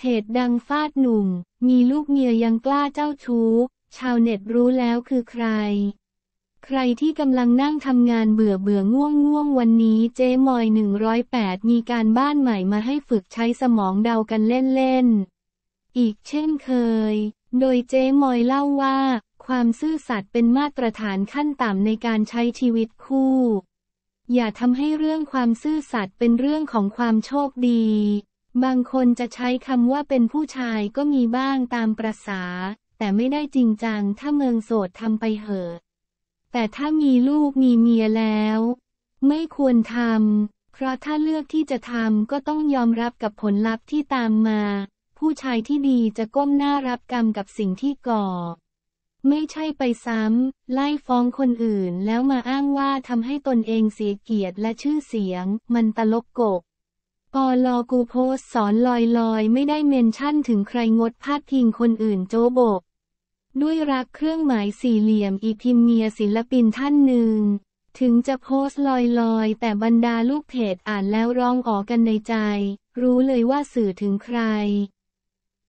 เพจดังฟาดหนุ่ม มีลูกเมียยังกล้าเจ้าชู้ ชาวเน็ตรู้แล้วคือใคร ใครที่กำลังนั่งทำงานเบื่อเบื่อง่วงง่วงวันนี้เจ๊มอย108 มีการบ้านใหม่มาให้ฝึกใช้สมองเดากันเล่น ๆ อีกเช่นเคย โดยเจ๊มอยเล่าว่า ความซื่อสัตย์เป็นมาตรฐานขั้นต่ำในการใช้ชีวิตคู่ อย่าทำให้เรื่องความซื่อสัตย์เป็นเรื่องของความโชคดีบางคนจะใช้คำว่าเป็นผู้ชายก็มีบ้างตามประษาแต่ไม่ได้จริงจังถ้าเมืองโสดทำไปเหอะแต่ถ้ามีลูกมีเมียแล้ว ไม่ควรทำ เพราะถ้าเลือกที่จะทำ ก็ต้องยอมรับกับผลลัพธ์ที่ตามมา ผู้ชายที่ดีจะก้มหน้ารับกรรมกับสิ่งที่ก่อ ไม่ใช่ไปซ้ำไล่ฟ้องคนอื่นแล้วมาอ้างว่า ทำให้ตนเองเสียเกียรติและชื่อเสียง มันตลกกกปอลอกูโพสสอนลอยลอย ไม่ได้เมนชั่นถึงใครงดพาดพิงคนอื่นโจโบก ด้วยรักเครื่องหมายสี่เหลี่ยมอีพิมเมียศิลปินท่านหนึ่ง ถึงจะโพสลอยลอย แต่บรรดาลูกเพจอ่านแล้วร้องอ๋อกันในใจ รู้เลยว่าสื่อถึงใคร